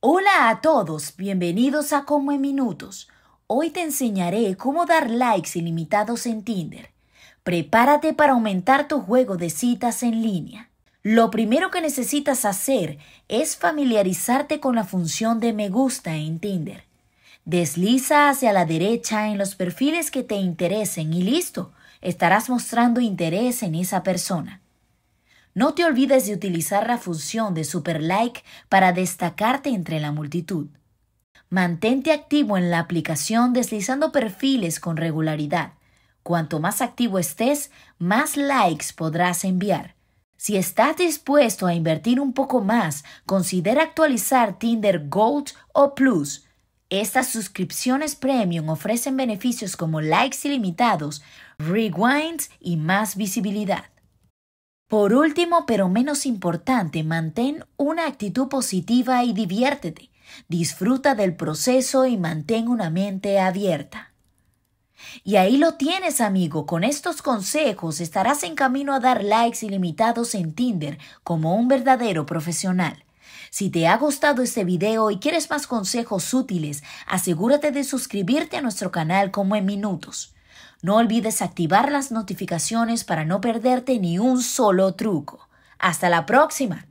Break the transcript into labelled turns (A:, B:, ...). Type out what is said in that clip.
A: Hola a todos, bienvenidos a Como en Minutos. Hoy te enseñaré cómo dar likes ilimitados en Tinder. Prepárate para aumentar tu juego de citas en línea. Lo primero que necesitas hacer es familiarizarte con la función de me gusta en Tinder. Desliza hacia la derecha en los perfiles que te interesen y listo, estarás mostrando interés en esa persona. No te olvides de utilizar la función de super like para destacarte entre la multitud. Mantente activo en la aplicación deslizando perfiles con regularidad. Cuanto más activo estés, más likes podrás enviar. Si estás dispuesto a invertir un poco más, considera actualizar Tinder Gold o Plus. Estas suscripciones premium ofrecen beneficios como likes ilimitados, rewinds y más visibilidad. Por último, pero menos importante, mantén una actitud positiva y diviértete. Disfruta del proceso y mantén una mente abierta. Y ahí lo tienes, amigo. Con estos consejos estarás en camino a dar likes ilimitados en Tinder como un verdadero profesional. Si te ha gustado este video y quieres más consejos útiles, asegúrate de suscribirte a nuestro canal como en minutos. No olvides activar las notificaciones para no perderte ni un solo truco. Hasta la próxima.